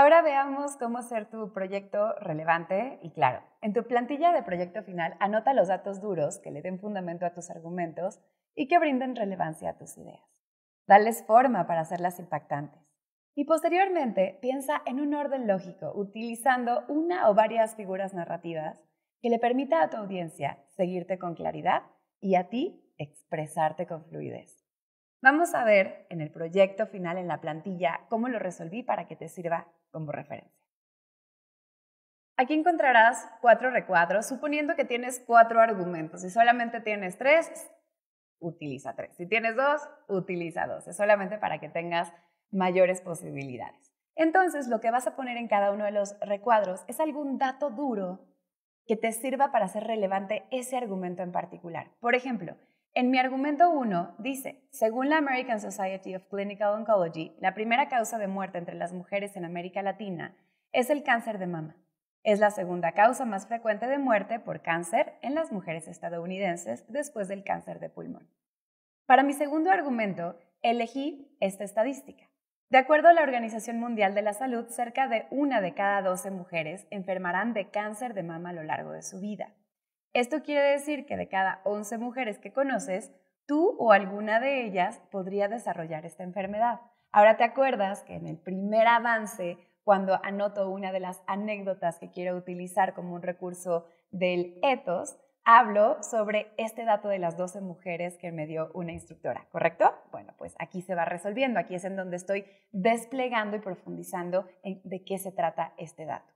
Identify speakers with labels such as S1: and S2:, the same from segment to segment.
S1: Ahora veamos cómo hacer tu proyecto relevante y claro. En tu plantilla de proyecto final, anota los datos duros que le den fundamento a tus argumentos y que brinden relevancia a tus ideas. Dales forma para hacerlas impactantes. Y posteriormente, piensa en un orden lógico, utilizando una o varias figuras narrativas que le permita a tu audiencia seguirte con claridad y a ti expresarte con fluidez. Vamos a ver en el proyecto final en la plantilla cómo lo resolví para que te sirva como referencia. Aquí encontrarás cuatro recuadros, suponiendo que tienes cuatro argumentos. Si solamente tienes tres, utiliza tres. Si tienes dos, utiliza dos. Es solamente para que tengas mayores posibilidades. Entonces, lo que vas a poner en cada uno de los recuadros es algún dato duro que te sirva para hacer relevante ese argumento en particular. Por ejemplo, en mi argumento 1 dice, según la American Society of Clinical Oncology, la primera causa de muerte entre las mujeres en América Latina es el cáncer de mama. Es la segunda causa más frecuente de muerte por cáncer en las mujeres estadounidenses después del cáncer de pulmón. Para mi segundo argumento, elegí esta estadística. De acuerdo a la Organización Mundial de la Salud, cerca de una de cada doce mujeres enfermarán de cáncer de mama a lo largo de su vida. Esto quiere decir que de cada 11 mujeres que conoces, tú o alguna de ellas podría desarrollar esta enfermedad. Ahora te acuerdas que en el primer avance, cuando anoto una de las anécdotas que quiero utilizar como un recurso del ethos, hablo sobre este dato de las 12 mujeres que me dio una instructora, ¿correcto? Bueno, pues aquí se va resolviendo, aquí es en donde estoy desplegando y profundizando de qué se trata este dato.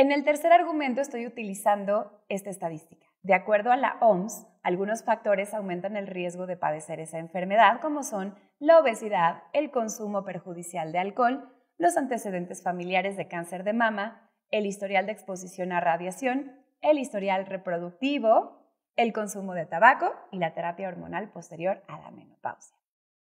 S1: En el tercer argumento estoy utilizando esta estadística. De acuerdo a la OMS, algunos factores aumentan el riesgo de padecer esa enfermedad, como son la obesidad, el consumo perjudicial de alcohol, los antecedentes familiares de cáncer de mama, el historial de exposición a radiación, el historial reproductivo, el consumo de tabaco y la terapia hormonal posterior a la menopausia.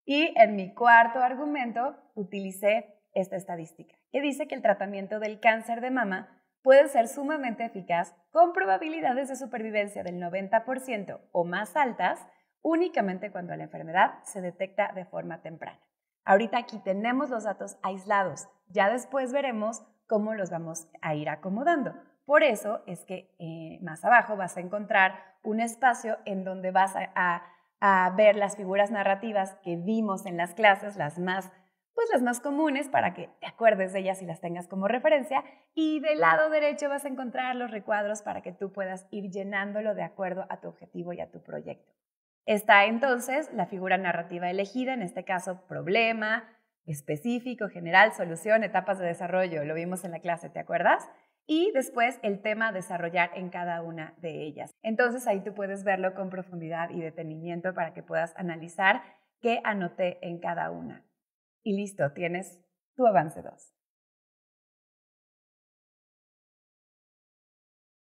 S1: Y en mi cuarto argumento utilicé esta estadística, que dice que el tratamiento del cáncer de mama puede ser sumamente eficaz con probabilidades de supervivencia del 90% o más altas únicamente cuando la enfermedad se detecta de forma temprana. Ahorita aquí tenemos los datos aislados, ya después veremos cómo los vamos a ir acomodando. Por eso es que eh, más abajo vas a encontrar un espacio en donde vas a ver las figuras narrativas que vimos en las clases, las más pues las más comunes para que te acuerdes de ellas y las tengas como referencia. Y del lado derecho vas a encontrar los recuadros para que tú puedas ir llenándolo de acuerdo a tu objetivo y a tu proyecto. Está entonces la figura narrativa elegida, en este caso problema, específico, general, solución, etapas de desarrollo, lo vimos en la clase, ¿te acuerdas? Y después el tema desarrollar en cada una de ellas. Entonces ahí tú puedes verlo con profundidad y detenimiento para que puedas analizar qué anoté en cada una y listo, tienes tu avance 2.